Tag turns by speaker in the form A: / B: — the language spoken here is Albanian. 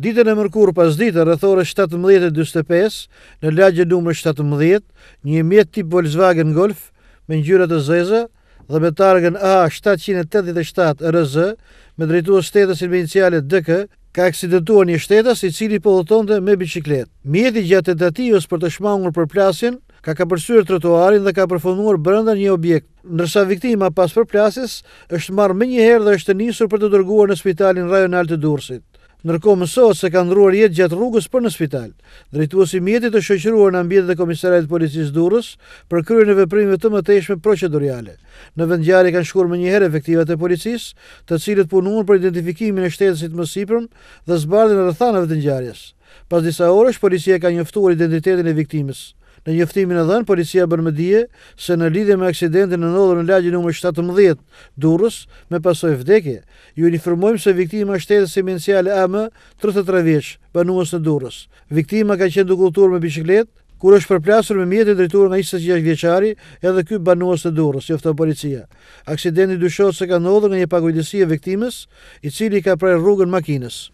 A: Ditën e mërkur pas ditë, rëthore 17.25, në lagje numër 17, një mjet tip Volkswagen Golf, me njyrat të zezë, dhe me targën A787 RZ, me drejtu e shtetës i mencialet DK, ka eksidentua një shtetës i cili pëllotonde me biciklet. Mjeti gjatë tentativës për të shmangur për plasin, ka ka përsyrë trotuarin dhe ka përfonuar brënda një objekt. Nërsa viktima pas për plasis, është marrë me njëherë dhe është njësur për të dërguar në spitalin rajonal të dursit. Nërko mësot se ka ndruar jetë gjatë rrugës për në spital, drejtuosi mjetit të shëqyruar në ambjetit dhe komisarajt policis durës për kryrë në veprimve të mëtejshme proceduriale. Në vendjarë i kanë shkur më njëherë efektivat e policis të cilët punur për identifikimin e shtetësit më dhe zbardin e rëthanëve të njëjarës. Pas disa orësh, policia ka njëftuar identitetin e viktimës. Në njëftimin e dhënë, policia bërë më dije se në lidhje me aksidentin në ndodhur në lagjë nr. 17 Durrës me pasoj vdekje, ju informojmë se viktima është tetës eminenciale AM, 33 vjeç, banues në Durrës. Viktima ka qenë dukultur me biçikletë kur është përplasur me mjetin drejtuar nga 26 vjeçari, edhe ky banues të Durrës, jofta policia. Aksidenti dyshohet se ka ndodhur nga një pakujdesi e viktimës, i cili ka prerë rrugën makinës.